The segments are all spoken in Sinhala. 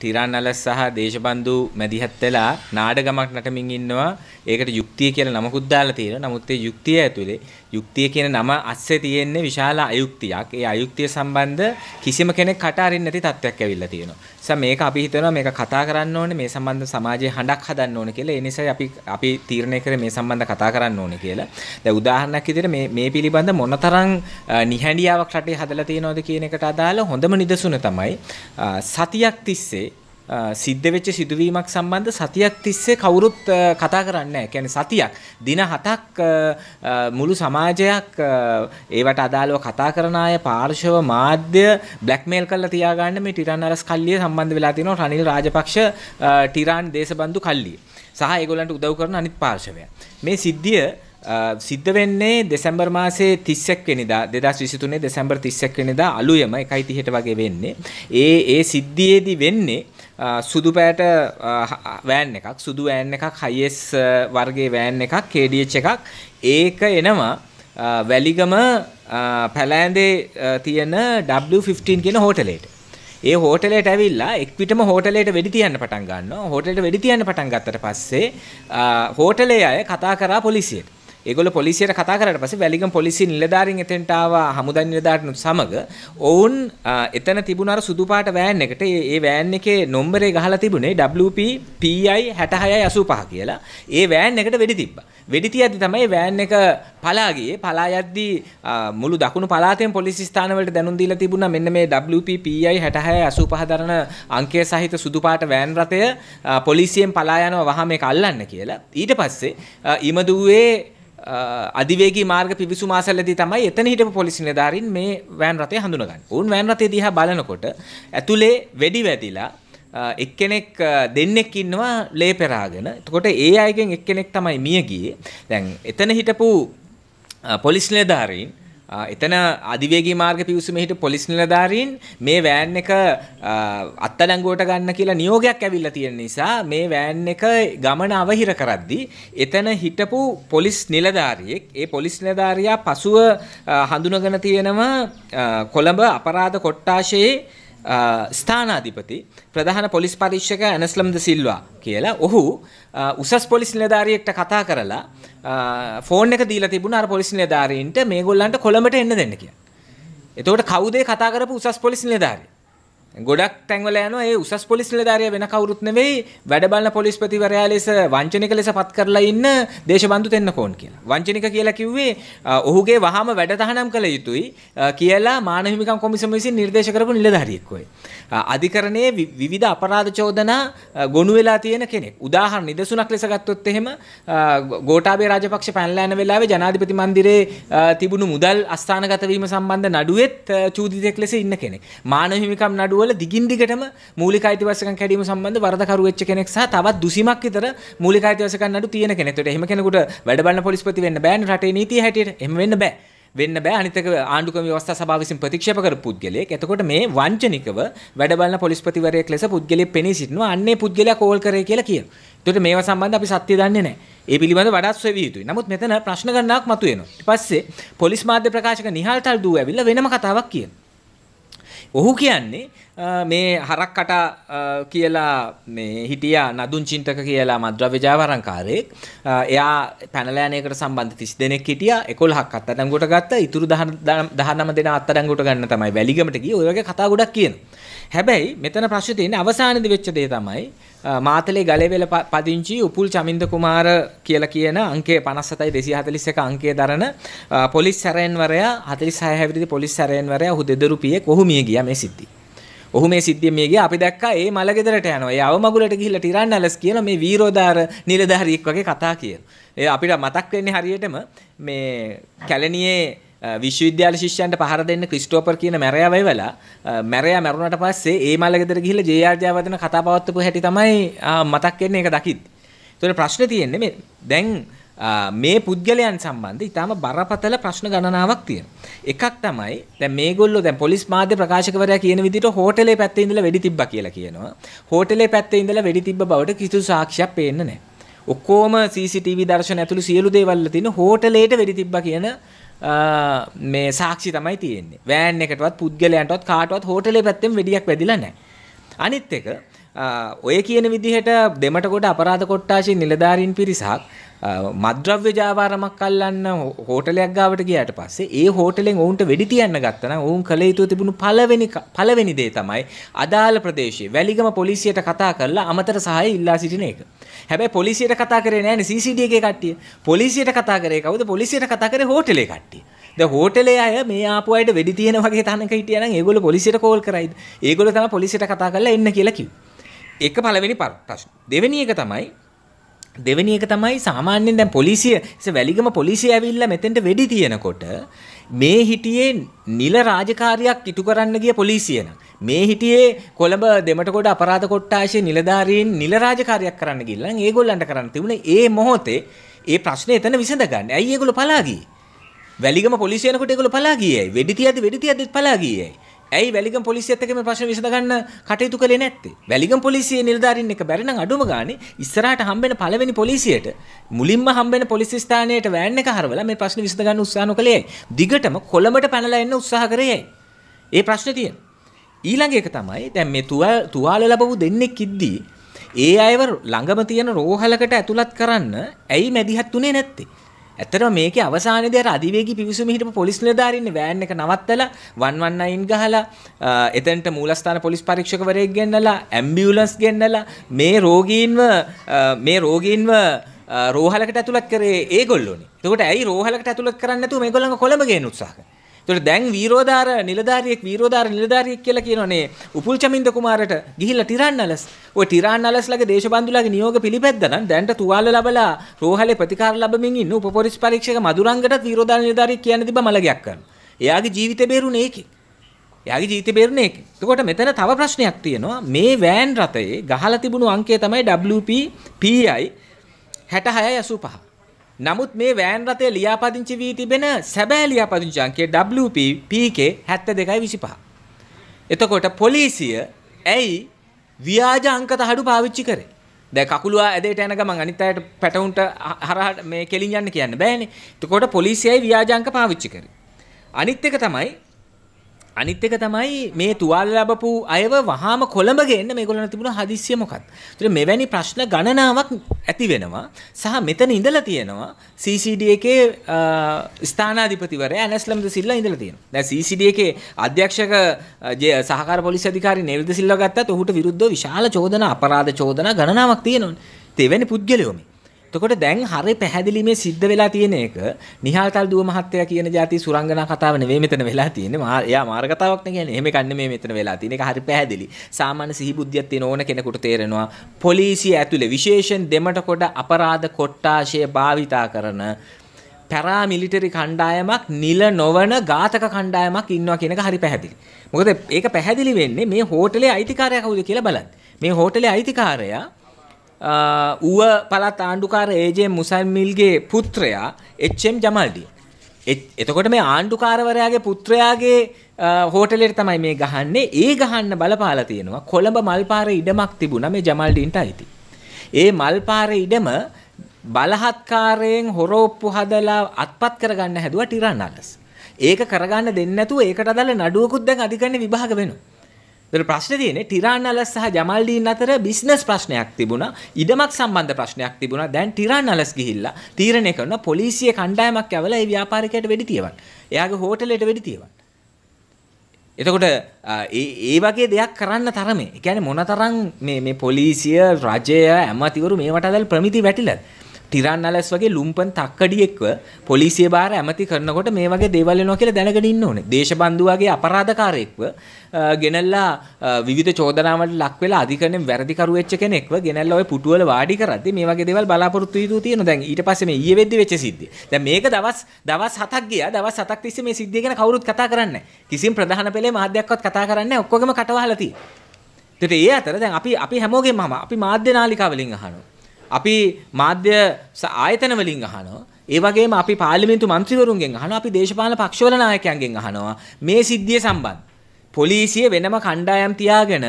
ටිරාන් අලස් සහ දේශබන්දු මැදිහත් වෙලා නාඩගමක් නටමින් ඉන්නවා. ඒකට යුක්තිය කියලා නමකුත් දාලා තියෙනවා. නමුත් ඒ යුක්තිය ඇතුලේ යුක්තිය කියන නම අස්සේ තියෙන්නේ විශාල අයුක්තියක්. ඒ අයුක්තිය සම්බන්ධ කිසිම කෙනෙක් කට අරින්න නැති තත්ත්වයක් ඇවිල්ලා තියෙනවා. නිසා මේක අපි හිතනවා මේක කතා කරන්න ඕනේ මේ සම්බන්ධ සමාජයේ හඬක් හදන්න ඕනේ කියලා. ඒ නිසායි අපි අපි තීරණය කරේ මේ සම්බන්ධ කතා කරන්න ඕනේ කියලා. දැන් උදාහරණයක් විදිහට මේ මේ පිළිබඳ මොනතරම් නිහඬියාවක් රටේ හදලා තියෙනවද කියන එකට අදාළ හොඳම නිදසුන තමයි සතියක් තිස්සේ සිද්ධ වෙච්ච සිදුවීමක් සම්බන්ධ සතියක් තිස්සේ කවුරුත් කතා කරන්නේ නැහැ. කියන්නේ සතියක් දින 7ක් මුළු සමාජයක් ඒවට අදාළව කතා කරන අය පාර්ශව මාධ්‍ය බ්ලැක්මේල් කරලා තියාගන්න මේ ටිරන් අරස් කල්ලිය සම්බන්ධ වෙලා තිනවා රනිල් රාජපක්ෂ ටිරන් දේශබන්දු කල්ලිය. සහ ඒගොල්ලන්ට උදව් කරන අනිත් පාර්ශවය. මේ සිද්ධිය සිද්ධ වෙන්නේ දෙසැම්බර් මාසේ 31 වෙනිදා 2023 දෙසැම්බර් 31 වෙනිදා අලුයම 1:30ට වගේ වෙන්නේ. ඒ ඒ සිද්ධියේදී වෙන්නේ සුදු පෑට වෑන් එකක් සුදු වෑන් එකක් හයිස් වර්ගේ වෑන් එකක් කේඩියච් එකක් ඒක එනවා වැලිගම පැලෑන්දේ තියෙන W15 කියන හෝටලේට ඒ හෝටලේට ඇවිල්ලා එක්විටම හෝටලේට වෙඩි තියන්න පටන් ගන්නවා හෝටලේට වෙඩි තියන්න පටන් ගත්තට පස්සේ හෝටලේ අය කතා කරා පොලිසියට ඒගොල්ල පොලිසියට කතා කරාට පස්සේ වැලිගම් පොලිසිය නිලධාරීන් එතෙන්ට ආවා හමුදා නිලධාරීනුත් සමග ඔවුන් එතන තිබුණ අර සුදු පාට වෑන් එකට ඒ වෑන් එකේ නම්බරේ ගහලා තිබුණේ WP PI 6685 කියලා. ඒ වෑන් එකට වෙඩි තිබ්බා. වෙඩි තියද්දි තමයි වෑන් එක පලා ගියේ. පලා යද්දී මුළු දකුණු පළාතෙන් පොලිස් ස්ථානවලට දැනුම් දීලා තිබුණා මෙන්න මේ WP PI 6685 දරන අංකය සහිත සුදු පාට වෑන් රථය පොලිසියෙන් පලා යනවා වහා මේක අල්ලන්න කියලා. ඊට පස්සේ ඊමදුවේ අධිවේගේ මාර්ග පිවිසු මාසල්ලදී තමයි එතන හිටපු පොලිසි නිලධාරීන් මේ වෑන් රථය හඳුනගන්නේ. උන් වෑන් රථය දිහා බලනකොට ඇතුලේ වෙඩි වැදිලා එක්කෙනෙක් දෙන්නෙක් ඉන්නවා ලේ පෙරාගෙන. එතකොට ඒ අයගෙන් එක්කෙනෙක් තමයි මිය ගියේ. දැන් එතන හිටපු පොලිස් නිලධාරීන් එතන අධිවේගී මාර්ග පිවිසුමේ හිටපු පොලිස් නිලධාරීන් මේ වෑන් එක අත්අඩංගුවට ගන්න කියලා නියෝගයක් ඇවිල්ලා තියෙන නිසා මේ වෑන් එක ගමන අවහිර කරද්දී එතන හිටපු පොලිස් නිලධාරියෙක් ඒ පොලිස් නිලධාරියා පසුව හඳුනගෙන තියෙනවා කොළඹ අපරාධ කොට්ටාශයේ ස්ථානාධිපති ප්‍රධාන පොලිස් පරීක්ෂක ඇනස්ලම්ද සිල්වා කියලා ඔහු උසස් පොලිස් නිලධාරියෙක්ට කතා කරලා ෆෝන් එක දීලා තිබුණා අර පොලිස් නිලධාරීන්ට මේගොල්ලන්ට කොළඹට එන්න දෙන්න කියලා. එතකොට කවුද කතා කරපු උසස් පොලිස් නිලධාරියා? ගොඩක් තැන්වල යන ඒ උසස් පොලිස් නිලධාරිය වෙන කවුරුත් නෙවෙයි වැඩ බලන පොලිස්පතිවරයා ලෙස වංචනික ලෙස පත් කරලා ඉන්න දේශබන්දු තෙන්නකෝන් කියලා. වංචනික කියලා කිව්වේ ඔහුගේ වහාම වැඩ තහනම් කළ යුතුයි කියලා මානව හිමිකම් කොමිසම විසින් නිර්දේශ කරපු නිලධාරියෙක් ඔය. අධිකරණයේ විවිධ අපරාධ චෝදනා ගොනු වෙලා තියෙන කෙනෙක්. උදාහරණ නිදසුනක් ලෙස ගත්තොත් එහෙම ගෝඨාභය රාජපක්ෂ පැනලා යන වෙලාවේ ජනාධිපති මන්දිරයේ තිබුණු මුදල් අස්ථානගත වීම සම්බන්ධ නඩුවෙත් චූදිතෙක් ලෙස ඉන්න කෙනෙක්. මානව හිමිකම් නඩුවල දිගින් දිගටම මූලික අයිතිවාසිකම් කැඩීම සම්බන්ධ වරදකරු වෙච්ච කෙනෙක් සහ තවත් 200ක් විතර මූලික අයිතිවාසිකම් නඩු තියෙන කෙනෙක්. ඒකට එහෙම කෙනෙකුට වැඩ බලන පොලිස්පති වෙන්න බෑනේ රටේ නීතිය හැටියට. එහෙම වෙන්න බෑ. වෙන්න බෑ අනිතක ආණ්ඩුක්‍රම ව්‍යවස්ථා සභාව විසින් ප්‍රතික්ෂේප කරපු පුද්ගලයෙක්. එතකොට මේ වංචනිකව වැඩ බලන පොලිස්පතිවරයෙක් ලෙස පුද්ගලයෙක් පෙනී සිටිනවා. අන්නේ පුද්ගලයා කෝල් කරේ කියලා කියනවා. එතකොට මේවා සම්බන්ධ අපි සත්‍ය දන්නේ නැහැ. ඒ පිළිබඳ වඩාත් සොයවිය යුතුයි. නමුත් මෙතන ප්‍රශ්න ගණනාවක් මතුවෙනවා. ඊට පස්සේ පොලිස් මාධ්‍ය ප්‍රකාශක නිහාල් තල්දුව ඇවිල්ලා වෙනම කතාවක් කියනවා. ඔහු කියන්නේ මේ හරක් කට කියලා මේ හිටිය නදුන් චින්තක කියලා මද්‍රව්‍යජාවරංකාරයෙක් එයා පැනලෑනයකට සම්බන්ධ තිස් දෙනෙක් හිටිය එකොල් හක් අත්තඩංගොට ගත්ත ඉතුරු දහනම දෙෙන අත්තඩංගොට ගන්න තමයි වැලිගමට ගිය ඔයගේ කතා ගොඩක් කියන හැබැයි මෙතන ප්‍රශ්න තියෙන අවසානදි වෙච්චදේ තමයි මාතලේ ගලවෙල පදිංචි උපුල් චමින්ද කුමාර කියල කියන අංකේ පනස්සතයි දෙසි හතලිස් එක අංකේ දරන පොලිස් සැරෙන්වරයා හතලි සහවිදි පොලිස් සැරෙන්වරයා හු දෙදරුපිය කොහොමිය ගිය මේ සිද්ධි ඔහු මේ සිද්ධිය මේගේ අපි දැක්කා ඒ මල ගෙදරට යනවා. ඒ අවමගුලට ගිහිල්ලා ටිරන්නලස් කියලා මේ වීරෝදාර නිලධාරියෙක් වගේ කතා කියනවා. ඒ අපිට මතක් වෙන්නේ හරියටම මේ කැලණියේ විශ්වවිද්‍යාල ශිෂ්‍යයන්ට පහර දෙන්න ක්‍රිස්ටෝපර් කියන මැරයා වෙවලා මැරයා මැරුණට පස්සේ ඒ මල්ලගෙදර ගිහිල්ලා ජේ.ආර් ජයවර්ධන කතා පවත්වපු හැටි තමයි මතක් වෙන්නේ ඒක දකිද්දි. ඒතකොට ප්‍රශ්නේ තියෙන්නේ මේ දැන් මේ පුද්ගලයන් සම්බන්ධ ඉතාම බරපතල ප්‍රශ්න ගණනාවක් තියෙන. එකක් තමයි දැන් මේගොල්ලෝ දැන් පොලිස් මාධ්‍ය ප්‍රකාශකවරයා කියන විදිහට හෝටලේ පැත්තේ ඉඳලා වෙඩි තිබ්බා කියලා කියනවා. හෝටලේ පැත්තේ ඉඳලා වෙඩි තිබ්බ බවට කිසිදු සාක්ෂියක් පේන්නේ නැහැ. ඔක්කොම CCTV දර්ශන ඇතුළු සියලු දේවල් වල තියෙන හෝටලේට වෙඩි තිබ්බා කියන මේ සාක්ෂි තමයි තියෙන්නේ. වෑන් එකටවත් පුද්ගලයන්ටවත් කාටවත් හෝටලේ පැත්තෙන් වෙඩියක් වැදිලා නැහැ. අනිත් එක ඔය කියන විදිහට දෙමටකොට අපරාධ කොට්ටාශයේ නිලධාරීන් පිරිසක් මද්‍රව්‍ය ජාවාරමක් අල්ලන්න හෝටලයක් ගාවට ගියාට පස්සේ ඒ හෝටලෙන් ඔවුන්ට වෙඩි තියන්න ගත්තා නම් ඔවුන් කළ යුතු තිබුණු පළවෙනි පළවෙනි දේ තමයි අදාළ ප්‍රදේශයේ වැලිගම පොලිසියට කතා කරලා අමතර සහාය ඉල්ලා සිටින එක. හැබැයි පොලිසියට කතා කරේ නැහැනේ CCD එකේ කට්ටිය. පොලිසියට කතා කරේ කවුද? පොලිසියට කතා කරේ හෝටලේ කට්ටිය. දැන් හෝටලේ අය මේ ආපු අයට වෙඩි තියෙන වගේ තනක හිටියා නම් ඒගොල්ලෝ පොලිසියට කෝල් කරයිද? ඒගොල්ලෝ තමයි පොලිසියට කතා කරලා එන්න කියලා කිව්වේ. ඒක පළවෙනි ප්‍රශ්න. දෙවෙනි එක තමයි දෙවැනි එක තමයි සාමාන්‍යයෙන් දැන් පොලිසිය වැලිගම පොලිසිය ඇවිල්ලා මෙතෙන්ට වෙඩි තියෙනකොට මේ හිටියේ නිල රාජකාරියක් ඉටු කරන්න ගිය පොලිසිය නම් මේ හිටියේ කොළඹ දෙමටකොට අපරාධ කොට්ටාශයේ නිලධාරීන් නිල රාජකාරියක් කරන්න ගිහලා ඒගොල්ලන්ට කරන්න තිබුණේ ඒ මොහොතේ ඒ ප්‍රශ්නේ එතන විසඳගන්න. ඇයි ඒගොල්ලෝ පලා ගියේ? වැලිගම පොලිසිය යනකොට ඒගොල්ලෝ පලා ගියේයි. වෙඩි තියද්දි වෙඩි තියද්දි පලා ගියේයි. ඇයි වැලිගම් පොලිසියත් එක්ක මේ ප්‍රශ්න විසඳගන්න කටයුතු කළේ නැත්තේ? වැලිගම් පොලිසියේ නිලධාරීන් එක බැරි නම් අඩුම ගානේ ඉස්සරහට හම්බෙන පළවෙනි පොලිසියට මුලින්ම හම්බෙන පොලිසි ස්ථානයට වෑන් එක හරවලා මේ ප්‍රශ්න විසඳගන්න උත්සාහ නොකළේ දිගටම කොළඹට පැනලා එන්න උත්සාහ කරේ ඒ ප්‍රශ්නේ තියෙන. ඊළඟ එක තමයි දැන් මේ තුවාල ලැබවු දෙන්නෙක් ඉද්දී ඒ අයව ළඟම තියෙන රෝහලකට ඇතුළත් කරන්න ඇයි මැදිහත් උනේ නැත්තේ? ඇත්තටම මේකේ අවසානයේදී අර අධිවේගී පිවිසුම හිටපු පොලිස් නිලධාරීන් වෑන් එක නවත්තලා 119 ගහලා එතනට මූලස්ථාන පොලිස් පරීක්ෂකවරයෙක් ගෙන්නලා ඇම්බියුලන්ස් ගෙන්නලා මේ රෝගීන්ව මේ රෝගීන්ව රෝහලකට ඇතුළත් කරේ ඒගොල්ලෝනේ. එතකොට ඇයි රෝහලකට ඇතුළත් කරන්නේ නැතුව මේගොල්ලන්ව කොළඹ ගේන්න උත්සාහ කරන්නේ? එතකොට දැන් වීරෝදාර නිලධාරියෙක් වීරෝදාර නිලධාරියෙක් කියලා කියනෝනේ උපුල් චමින්ද කුමාරට ගිහිල්ලා ටිරන්නලස් ඔය ටිරන්නලස්ලගේ දේශබන්දුලාගේ නියෝග පිළිපැද්දා නම් දැන්ට තුවාල ලබලා රෝහලේ ප්‍රතිකාර ලැබමින් ඉන්න උපපොලිස් පරීක්ෂක මදුරංගටත් වීරෝදාර නිලධාරියෙක් කියන්න තිබ්බා මලගයක් කරනවා. එයාගේ ජීවිතේ බේරුනේ ඒකේ. එයාගේ ජීවිතේ බේරුනේ ඒකේ. එතකොට මෙතන තව ප්‍රශ්නයක් තියෙනවා. මේ වෑන් රථයේ ගහලා තිබුණු අංකය තමයි WP PI 6685. නමුත් මේ වෑන් රථය ලියාපදිංචි වී තිබෙන සැබෑ ලියාපදිංචි අංකය WP PK 7225. එතකොට පොලිසිය ඇයි ව්‍යාජ අංක තහඩු පාවිච්චි කරේ? දැන් කකුලුව ඇදේට යන ගමන් අනිත් අයට පැටවුන්ට හරහා මේ කෙලින් යන්න කියන්න බෑනේ. එතකොට පොලිසියයි ව්‍යාජ අංක පාවිච්චි කරේ. අනිත් එක තමයි අනිත් එක තමයි මේ තුවාල ලැබපු අයව වහාම කොළඹගේ එන්න මේගොල්ලන් තිබුණ හදිස්සිය මොකක්ද? ඒතර මෙවැනි ප්‍රශ්න ගණනාවක් ඇති වෙනවා. සහ මෙතන ඉඳලා තියෙනවා CCD එකේ ස්ථානාධිපතිවරයා ඇනස්ලම් දසිල්ලා ඉඳලා තියෙනවා. දැන් CCD එකේ අධ්‍යක්ෂක සහකාර පොලිස් අධිකාරී නෙවිල් දසිල්ලා ගත්තත් ඔහුට විරුද්ධව විශාල චෝදනා අපරාධ චෝදනා ගණනාවක් තියෙනවනේ. ඒත් එවැනි පුද්ගලයෝ මේ එතකොට දැන් හරි පැහැදිලි මේ සිද්ධ වෙලා තියෙන එක නිහාල්තල් දුව මහත්තයා කියන જાති සුරංගනා කතාව නෙවෙයි මෙතන වෙලා තියෙන්නේ. මා එයා මාර කතාවක් නේ කියන්නේ. එහෙම කන්නේ මේ මෙතන වෙලා තියෙන එක හරි පැහැදිලි. සාමාන්‍ය සිහිබුද්ධියක් තියෙන ඕන කෙනෙකුට තේරෙනවා පොලිසිය ඇතුලේ විශේෂයෙන් දෙමට කොට අපරාධ කොට්ටාශය භාවිතා කරන පැරාමිලිටරි කණ්ඩායමක් නිල නොවන ඝාතක කණ්ඩායමක් ඉන්නවා කියන එක හරි පැහැදිලි. මොකද ඒක පැහැදිලි වෙන්නේ මේ හෝටලේ අයිතිකාරයා කවුද කියලා බලන්න. මේ හෝටලේ අයිතිකාරයා ඌව පළත් ආණ්ඩුකාර ඒජේ මුසල්මිල්ගේ පුත්‍රයා එච්චම් ජමල්ඩි. එතකොට මේ ආණ්ඩුකාරවරයාගේ පුත්‍රයාගේ හෝටලෙට තමයි මේ ගහන්නේ ඒ ගහන්න බලපාලා තියෙනවා කොළඹ මල්පාර ඉඩමක් තිබුණා මේ ජමල්ඩින්ට අයිති. ඒ මල්පාර ඉඩම බලහත්කාරයෙන් හොරෝප්පු හදලා අත්පත් කරගන්න හැදුවා ටිරන් අලස්. ඒක කරගන්න දෙන්නේ නැතුව ඒකට අදාළ නඩුවකුත් දැන් අධිකරණ විභාග වෙනවා. දර ප්‍රශ්න තියෙන්නේ ටිරානලස් සහ ජමල්ඩීන් අතර බිස්නස් ප්‍රශ්නයක් තිබුණා ඉඩමක් සම්බන්ධ ප්‍රශ්නයක් තිබුණා දැන් ටිරානලස් ගිහිල්ලා තීරණය කරන පොලිසිය කණ්ඩායමක් ඇවලා ඒ ව්‍යාපාරිකයට වෙඩි තියවන්න එයාගේ හෝටලයට වෙඩි තියවන්න එතකොට ඒ වගේ දෙයක් කරන්න තරමේ ඒ කියන්නේ මොනතරම් මේ මේ පොලිසිය රජය ඇමතිවරු මේවට දැල් ප්‍රමිති වැටිලද ටිරන් අලස් වගේ ලුම්පන් තක්කඩියෙක්ව පොලිසිය බාර ඇමති කරනකොට මේ වගේ දේවල් වෙනවා කියලා දැනගෙන ඉන්න ඕනේ. දේශබන්දුවාගේ අපරාධකාරයෙක්ව ගෙනල්ලා විවිධ චෝදනාවලට ලක් වෙලා අධිකරණයෙන් වැරදි කරු වෙච්ච කෙනෙක්ව ගෙනල්ලා ওই පුටුවල වාඩි කරද්දී මේ වගේ දේවල් බලාපොරොත්තු වෙතු තියෙනවා. දැන් ඊට පස්සේ මේ ඊයේ වෙද්දි වෙච්ච සිද්ධිය. දැන් මේක දවස් දවස් 7ක් ගියා. දවස් 7ක් තිස්සේ මේ සිද්ධිය ගැන කවුරුත් කතා කරන්නේ නැහැ. කිසිම ප්‍රධාන පෙළේ මාධ්‍යයක්වත් කතා කරන්නේ නැහැ. ඔක්කොගෙම කටවහලා තියෙනවා. ඒතට ඒ අතර දැන් අපි අපි හැමෝගෙම මම අපි මාධ්‍ය නාලිකාවලින් අහනවා. අපි මාධ්‍ය ආයතන වලින් අහනවා. ඒ වගේම අපි පාර්ලිමේන්තු මන්ත්‍රීවරුන්ගෙන් අහනවා. අපි දේශපාලන පක්ෂවල නායකයන්ගෙන් අහනවා මේ සිද්ධිය සම්බන්ධ. පොලිසිය වෙනම කණ්ඩායම් තියාගෙන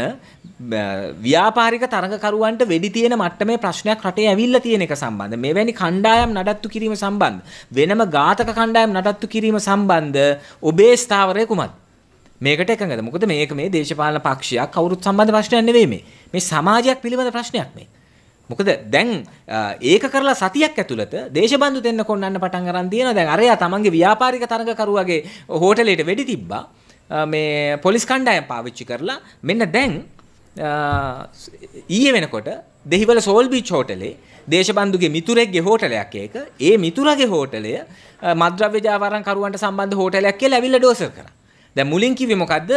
ව්‍යාපාරික තරඟකරුවන්ට වෙඩි තියෙන මට්ටමේ ප්‍රශ්නයක් රටේ ඇවිල්ලා තියෙන එක සම්බන්ධ මෙවැනි කණ්ඩායම් නඩත්තු කිරීම සම්බන්ධ වෙනම ඝාතක කණ්ඩායම් නඩත්තු කිරීම සම්බන්ධ ඔබේ ස්ථාවරය කුමක්ද මේකට එකඟද මොකද මේක මේ දේශපාලන පක්ෂයක් කවුරුත් සම්බන්ධ ප්‍රශ්නයක් නෙවෙයි මේ මේ සමාජයක් පිළිබඳ ප්‍රශ්නයක් මේ මොකද දැන් ඒක කරලා සතියක් ඇතුළත දේශබන්දු දෙන්න කොන්නන්න පටන් අරන් තියෙනවා දැන් අරයා තමන්ගේ ව්‍යාපාරික තරඟකරුවගේ හෝටලයට වෙඩි තිබ්බා මේ පොලිස් කණ්ඩායම් පාවිච්චි කරලා මෙන්න දැන් ඊයේ වෙනකොට දෙහිවල සෝල්බී චෝටලේ දේශබන්දුගේ මිතුරෙක්ගේ හෝටලයක් ඒක ඒ මිතුරගේ හෝටලය මද්‍රව්‍ය ජාවාරංකරුවන්ට සම්බන්ධ හෝටලයක් කියලා ඇවිල්ලා ඩෝසර් කරා දැන් මුලින් කිව්වේ මොකද්ද?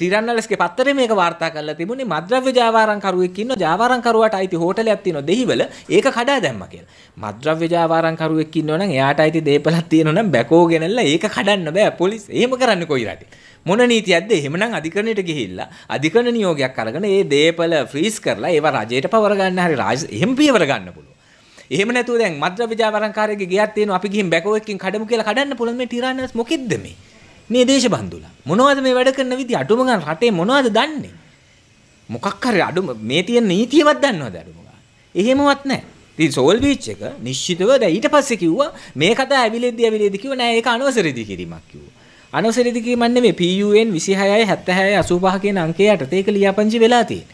තිරන්නලස්ගේ පත්තරේ මේක වාර්තා කරලා තිබුණේ මද්‍රව්‍ය ජාවාරම්කරුවෙක් ඉන්නවා. ජාවාරම්කරුවාට අයිති හෝටලයක් තියෙනවා දෙහිවල. ඒක කඩා දැම්මා කියලා. මද්‍රව්‍ය ජාවාරම්කරුවෙක් ඉන්නවා නම් එයාට අයිති දේපලක් තියෙනවා නම් බැකෝ ගෙනල්ලා ඒක කඩන්න බෑ පොලිස්. එහෙම කරන්නේ කොයි රටේ? මොන නීතියක්ද? එහෙමනම් අධිකරණයට ගිහිල්ලා අධිකරණ නියෝගයක් අරගෙන ඒ දේපල ෆ්‍රීස් කරලා ඒවා රජයට පවර ගන්න හරි රාජ එහෙම පියවර ගන්න පුළුවන්. එහෙම නැතුව දැන් මද්‍රව්‍ය ජාවාරම්කාරයෙක්ගේ ගියක් තියෙනවා අපි ගිහින් බැකෝ එකකින් කඩමු කියලා කඩන්න පුළුවන් මේ ටිරානස් මොකෙද්ද මේ? මේ දේශබන්දුලා. මොනවද මේ වැඩ කරන විදි අඩුම ගන්න රටේ මොනවද දන්නේ? මොකක් හරි අඩුම මේ තියෙන නීතියවත් දන්නවද අඩුම ගන්න? එහෙමවත් නැහැ. ඉතින් සෝල් බීච් එක නිශ්චිතව දැන් ඊට පස්සේ කිව්වා මේ කතා ඇවිලෙද්දි ඇවිලෙද්දි කිව්වා නෑ ඒක අනවසරෙදි කිරීමක් කිව්වා. අනවසරෙදි කිරීමක් නෙමෙයි PUN 26යි 76යි 85 කියන අංකයේ යටතේ ඒක ලියාපදිංචි වෙලා තියෙන්නේ.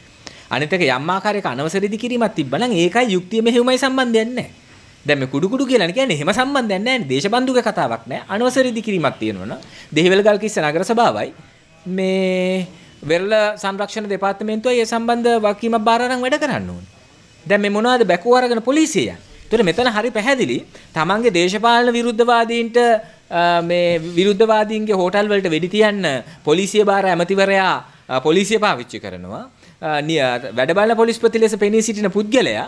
අනිත් එක යම් ආකාරයක අනවසරෙදි කිරීමක් තිබ්බනම් ඒකයි යුක්තිය මෙහෙමයි සම්බන්ධයක් නැහැ. දැම කුඩුකුඩු කියලන කියන්නේ එහෙම සම්බන්ධයක් නැහැ දේශබන්දුක කතාවක් නැහැ අනවසර ඉදි කිරීමක් තියෙනවනම් දෙහිවල ගල්කිස්ස නගර සභාවයි මේ වෙරළ සංරක්ෂණ දෙපාර්තමේන්තුවයි ඒ සම්බන්ධ වකීමක් බාර අරන් වැඩ කරන්න ඕනේ දැන් මේ මොනවද බැකෝ අරගෙන පොලිසිය යන්නේ එතකොට මෙතන හරි පැහැදිලි තමන්ගේ දේශපාලන විරුද්ධවාදීන්ට මේ විරුද්ධවාදීන්ගේ හෝටල් වලට වෙඩි තියන්න පොලිසිය බාර ඇමතිවරයා පොලිසිය පාවිච්චි කරනවා වැඩ බලන පොලිස්පති ලෙස පෙනී සිටින පුද්ගලයා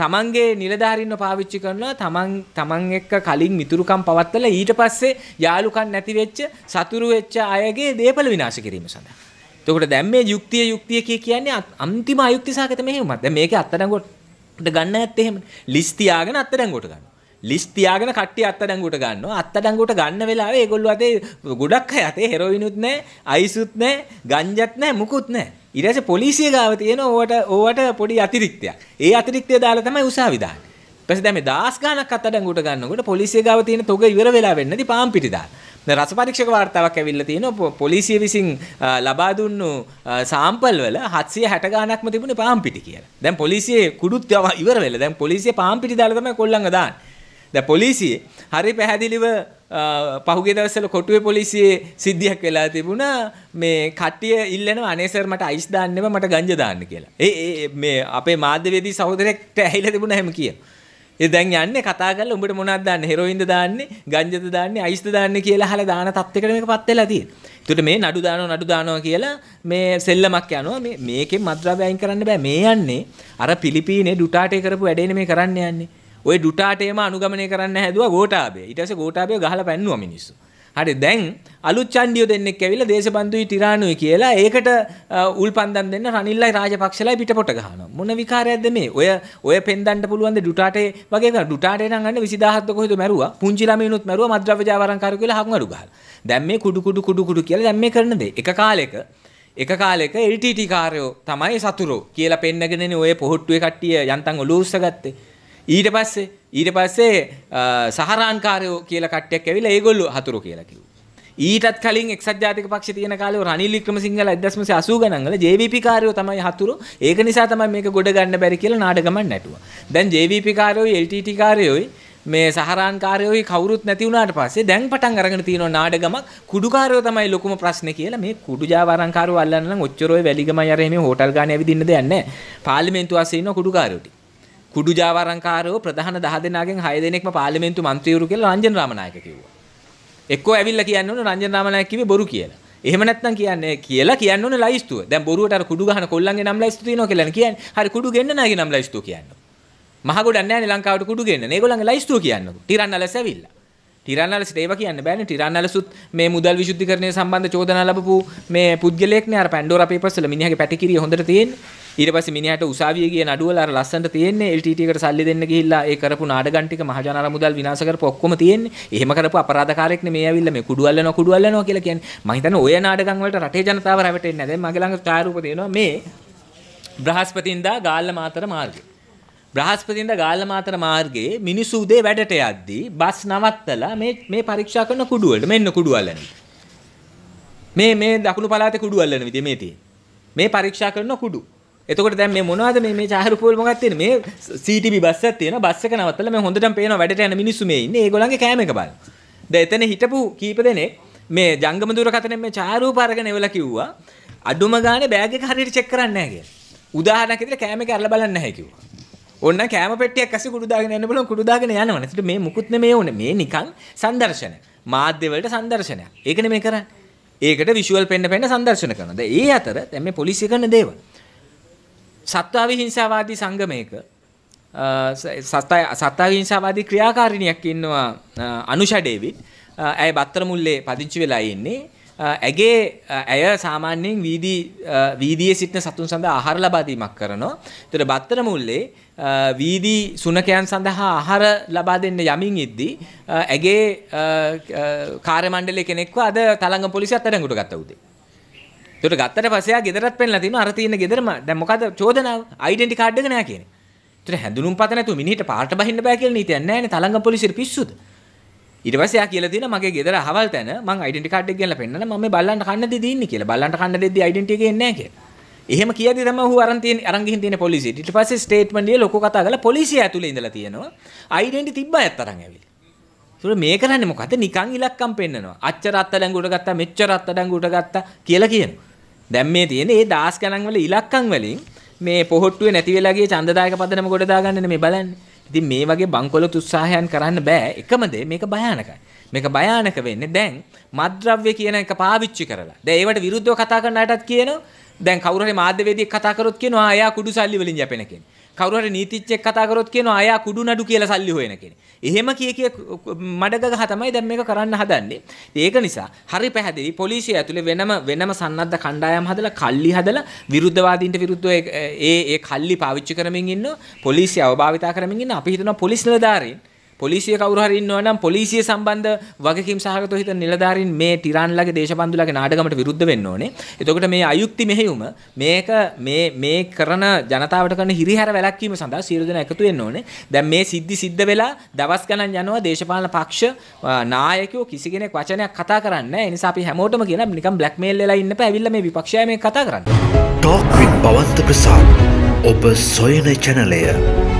තමන්ගේ නිලධාරින්ව පාවිච්චි කරනවා තමන් තමන් එක්ක කලින් මිතුරුකම් පවත්වලා ඊට පස්සේ යාළුකම් නැති වෙච්ච සතුරු වෙච්ච අයගේ දේපල විනාශ කිරීම සඳහා. එතකොට දැන් මේ යුක්තිය යුක්තිය කියන්නේ අන්තිම අයුක්ති සාගත මෙහෙමක්. දැන් මේකේ අත්අඩංගුවට ගන්න ඇත්තේ එහෙම. ලිස්ට් තියාගෙන අත්අඩංගුවට ගන්නවා. ලිස් තියාගෙන කට්ටිය අත්තඩංගුවට ගන්නවා අත්තඩංගුවට ගන්න වෙලාවේ ඒගොල්ලෝ අතේ ගොඩක් අය අතේ හෙරොයිනුත් නැහැ අයිසුත් නැහැ ගංජත් නැහැ මුකුත් නැහැ ඉරස පොලිසිය ගාව තියෙන ඕවට ඕවට පොඩි අතිරික්තයක්. ඒ අතිරික්තය දාලා තමයි උසාවි දාන්නේ. ඊපස්සේ දැන් මේ දාස් ගානක් අතඩංගුට ගන්නකොට පොලිසිය ගාව තියෙන තොග ඉවර වෙලා වෙන්නදී පාම් පිටි දාලා. දැන් රස පරීක්ෂක වාර්තාවක් ඇවිල්ලා තියෙනවා පොලිසිය විසින් ලබා දුන්නු සාම්පල් වල 760 ගානක්ම තිබුණේ පාම් පිටි කියලා. දැන් පොලිසිය කුඩුත් ඉවර වෙලා දැන් පොලිසිය පාම් පිටි දාලා තමයි කොල්ලංග දාන්නේ. ද පොලිසියේ හරි පැහැදිලිව පහුගේ දවසල කොටුවේ පොලිසියේ සිද්ධියක් වෙලා තිබුණා මේ කට්ටිය ඉල්ලනවා අනේ සර් මට අයිස් දාන්නෙම මට ගංජා දාන්න කියලා. ඒ මේ අපේ මාධ්‍යවේදී සහෝදරයෙක්ට ඇහිලා තිබුණා එහෙම කියන. ඒ දැන් යන්නේ කතා කරලා උඹට මොනවද දාන්නේ? හෙරොයින්ද දාන්නේ? ගංජද දාන්නේ? අයිස්ද දාන්නේ කියලා අහලා දාන තත්යකට මේකපත් වෙලා තියෙනවා. එතකොට මේ නඩු දානවා නඩු දානවා කියලා මේ සෙල්ලමක් යනවා. මේ මේකෙන් මත්ද්‍රව්‍ය අයින් කරන්න බෑ. මේ යන්නේ අර පිලිපීනේ ඩුටාටේ කරපු වැඩේනේ මේ කරන්න යන්නේ. ඔය ඩුටාටේම අනුගමනය කරන්න හැදුවා ගෝඨාභය. ඊට පස්සේ ගෝඨාභය ගහලා පැන්නුවා මිනිස්සු. හරි දැන් අලුත් චණ්ඩියෝ දෙන්නෙක් ඇවිල්ලා දේශබන්දුයි ටිරානුයි කියලා ඒකට උල්පන්දම් දෙන්න රනිල්ලයි රාජපක්ෂලයි පිටපොට ගහනවා. මොන විකාරයක්ද මේ? ඔය ඔය පෙන්දන්න පුළුවන් ද ඩුටාටේ වගේ කරා. ඩුටාටේ නම් අන්න 20000ක් කොහෙද මැරුවා. පුංචි ළමයිනුත් මැරුවා මද්ද්‍රව්‍ය ජාවාරම්කාරයෝ කියලා හංගඩු ගහලා. දැන් මේ කුඩු කුඩු කුඩු කුඩු කියලා දැන් මේ කරන දේ. එක කාලෙක එක කාලෙක එල්ටීටී කාර්යෝ තමයි සතුරෝ කියලා පෙන්නගෙනනේ ඔය පොහොට්ටුවේ කට්ටිය යන්තම් ඔලූස්ස ගත්තේ. ඊට පස්සේ ඊට පස්සේ සහරාන්කාරයෝ කියලා කට්ටියක් ඇවිල්ලා ඒගොල්ලෝ හතුරු කියලා කිව්වා. ඊටත් කලින් එක්සත් ජාතික පක්ෂ තියෙන කාලේ රනිල් වික්‍රමසිංහල 1980 ගණන්වල JVP කාර්යෝ තමයි හතුරු. ඒක නිසා තමයි මේක ගොඩ ගන්න බැරි කියලා නාඩගමක් නැටුවා. දැන් JVP කාර්යෝයි LTT කාර්යෝයි මේ සහරාන් කාර්යෝයි කවුරුත් නැති වුණාට පස්සේ දැන් පටන් අරගෙන තියෙනවා නාඩගමක් කුඩු කාර්යෝ තමයි ලොකුම ප්‍රශ්නේ කියලා මේ කුඩු ජාවාරම් කාර්යෝ අල්ලන්න නම් ඔච්චර ඔය වැලිගමයි අර මේ හෝටල් ගානේ ඇවිදින්න දෙයක් නැහැ. පාර්ලිමේන්තුව ආසේ ඉන්න කුඩු කාර්යෝ ටික. කුඩු ජාවාරංකාරෝ ප්‍රධාන 10 දෙනාගෙන් 6 දෙනෙක්ම පාර්ලිමේන්තු മന്ത്രിවරු කියලා රංජන රාමනායක කිව්වා. එක්කෝ ඇවිල්ලා කියන්න ඕන රංජන රාමනායක කිව්වේ බොරු කියලා. එහෙම නැත්නම් කියන්නේ කියලා කියන්න ඕන ලයිස්තුව. දැන් බොරුවට අර කුඩු ගහන කොල්ලන්ගේ නම් ලයිස්තු තියෙනවා කියලානේ කියන්නේ. හරි කුඩු ගෙන්න නැගේ නම් ලයිස්තුව කියන්න. මහ ගොඩක් නැහැනේ ලංකාවට කුඩු ගෙන්න. ඒගොල්ලන්ගේ ලයිස්තුව කියන්නකො. ටිරන්නලස් ඇවිල්ලා. ටිරන්නලස්ට ඒව කියන්න බෑනේ. ටිරන්නලසුත් මේ මුදල් විශුද්ධිකරණය සම්බන්ධ චෝදනා ලැබපු මේ පුද්ගලයෙක්නේ අර පැන්ඩෝරා පේපර්ස් වල මිනිහාගේ පැටිකිරිය හොඳට තියෙන්නේ. ඊට පස්සේ මිනිහට උසාවිය කියන නඩුවල අර ලස්සනට තියෙන්නේ LTT එකට සල්ලි දෙන්න ගිහිල්ලා ඒ කරපු නාඩගම් ටික මහජන අරමුදල් විනාශ කරපු ඔක්කොම තියෙන්නේ. එහෙම කරපු අපරාධකාරයෙක්නේ මේ ඇවිල්ලා මේ කුඩු අල්ලනවා කුඩු අල්ලනවා කියලා කියන්නේ. මම හිතන්නේ ඔය නාඩගම් වලට රටේ ජනතාව රැවටෙන්නේ නැහැ. දැන් මගේ ළඟ ඡායාරූප තියෙනවා මේ බ්‍රහස්පතින්දා ගාල්ල මාතර මාර්ගය. බ්‍රහස්පතින්ද ගාල්ල මාතර මාර්ගයේ මිනිස්සු උදේ වැඩට යද්දී බස් නවත්තලා මේ මේ පරීක්ෂා කරන කුඩුවලට මෙන්න කුඩුවලන. මේ මේ දකුණු පළාතේ කුඩුවලන විදිය මේ තියෙන්නේ. මේ පරීක්ෂා කරන කුඩු. එතකොට දැන් මේ මොනවද මේ මේ ඡායරූපවල මොකක්ද තියෙන්නේ මේ CTB බස් එකක් තියෙනවා බස් එක නවත්තලා මම හොඳටම පේනවා වැඩට යන මිනිස්සු මේ ඉන්නේ ඒගොල්ලන්ගේ කෑම එක බලන දැන් එතන හිටපු කීප දෙනෙක් මේ ජංගම දුරකථනයෙන් මේ ඡායරූප අරගෙන එවලා කිව්වා අඩුම ගානේ බෑග් එක හරියට චෙක් කරන්නේ නැහැ කියලා උදාහරණයක් විදිහට කෑම එක අරලා බලන්නේ නැහැ කිව්වා ඔන්න කෑම පෙට්ටියක් ඇස්සේ කුඩු දාගෙන යන්න බලමු කුඩු දාගෙන යනවා නේද මේ මුකුත් නෙමේ ඕනේ මේ නිකන් සංදර්ශන මාධ්‍ය වලට සංදර්ශනයක් ඒකනේ මේ කරන්නේ ඒකට විෂුවල් පෙන්න පෙන්න සංදර්ශන කරනවා දැන් ඒ අතර දැන් මේ පොලිසිය කරන දේවල් සත්වා විහිංසාවාදී සංගමයක සත්තා විහිංසාවාදී ක්‍රියාකාරිනියක් ඉන්නවා අනුෂා ඩේවිඩ්. ඇය බත්තර මුල්ලේ පදිංචි වෙලා ඉන්නේ. ඇගේ ඇය සාමාන්‍යයෙන් වීදී වීදියේ සිටින සතුන් සඳහා ආහාර ලබා දීමක් කරනවා. ඒතර බත්තර මුල්ලේ වීදී සුනකයන් සඳහා ආහාර ලබා දෙන්න යමින් ඉද්දී ඇගේ කාර්ය මණ්ඩලයේ කෙනෙක්ව අද තලංග පොලිසිය අත්අඩංගුවට ගත්තා උදේ. ඒකට ගත්තට පස්සේ ආ ගෙදරත් පෙන්ලා තිනවා අර තියෙන ගෙදරම දැන් මොකද චෝදනාව ඩෙන්ටි කාඩ් එක නෑ කියන්නේ. ඒතර හැඳුනුම් පත නැතුව මිනිහට පාට බහින්න බෑ කියලා නීතියක් නෑනේ තලංග පොලිසියට පිස්සුද. ඊට පස්සේ ආ කියලා තියෙනවා මගේ ගෙදර අහවල් තැන මං ඩෙන්ටි කාඩ් එක ගෙනලා පෙන්නන මම මේ බල්ලන්ට කන්න දෙදී ඉන්නේ කියලා. බල්ලන්ට කන්න දෙද්දී ඩෙන්ටි එක එන්නේ නෑ කියලා. එහෙම කියද්දි තමයි ඌ අරන් තියෙන අරන් ගිහින් තියෙන පොලිසියට. ඊට පස්සේ ස්ටේට්මන්ට් එක ලොකෝ කතා කරලා පොලිසිය ඇතුලේ ඉඳලා තියෙනවා ඩෙන්ටි තිබ්බයත් අරන් ඇවිල්ලා. ඒතර මේ කරන්නේ මොකද්ද? නිකන් ඉලක්කම් පෙන්නනවා. අච්චර අත්ත ඩැංගුවට ගත්තා මෙච්චර අත්ත ඩැංගුවට ගත්තා කියලා කියනවා. දැන් මේ තියෙන ඒ දාස් ගණන් වල ඉලක්කම් වලින් මේ පොහොට්ටුවේ නැති වෙලාගේ ඡන්දදායක පදනම ගොඩ දාගන්නනේ මේ බලන්නේ. ඉතින් මේ වගේ බංකොලොත් උත්සාහයන් කරන්න බෑ. එකම දේ මේක භයානකයි. මේක භයානක වෙන්නේ දැන් මද්ද්‍රව්‍ය කියන එක පාවිච්චි කරලා. දැන් ඒවට විරුද්ධව කතා කරන අයටත් කියනවා දැන් කවුරු හරි මාධ්‍යවේදියෙක් කතා කරොත් කියනවා එයා කුඩු සල්ලි වලින් යැපෙන කෙනෙක්. කවුරු හරි නීතිච්චෙක් කතා කරොත් කියනවා අයා කුඩු නඩු කියලා සල්ලි හොයන කෙනෙක්. එහෙම කිය කිය මඩගගහ තමයි දැන් මේක කරන්න හදන්නේ. ඒක නිසා හරි පැහැදිලි පොලිසිය ඇතුලේ වෙනම වෙනම සන්නද්ධ කණ්ඩායම් හදලා කල්ලි හදලා විරුද්ධවාදීන්ට විරුද්ධව ඒ ඒ කල්ලි පාවිච්චි කරමින් ඉන්න පොලිසිය අවභාවිතා කරමින් ඉන්න අපි හිතනවා පොලිස් නිලධාරීන් පොලිසිය කවරුහරි ඉන්නවනම් පොලිසිය සම්බන්ධ වගකීම් සහගතව හිතන නිලධාරීන් මේ ටිරාන්ලගේ දේශපන්දුලගේ නාඩගමට විරුද්ධ වෙන්න ඕනේ. එතකොට මේ අයුක්ති මෙහෙයුම මේක මේ මේ කරන ජනතාවට කරන හිරිහැර වැළැක්වීම සඳහා සියලු දෙනා එකතු වෙන්න ඕනේ. දැන් මේ සිද්ධි සිද්ධ වෙලා දවස් ගණන් යනවා දේශපාලන පක්ෂ නායකයෝ කිසි කෙනෙක් වචනයක් කතා කරන්නේ නැහැ. ඒ නිසා අපි හැමෝටම කියන නිකන් බ්ලැක්මේල් වෙලා ඉන්නපෑ. ඇවිල්ලා මේ විපක්ෂය මේ කතා කරන්න. ටොක් විත් බවන්ත ප්‍රසාද් ඔබ සොයන channel එක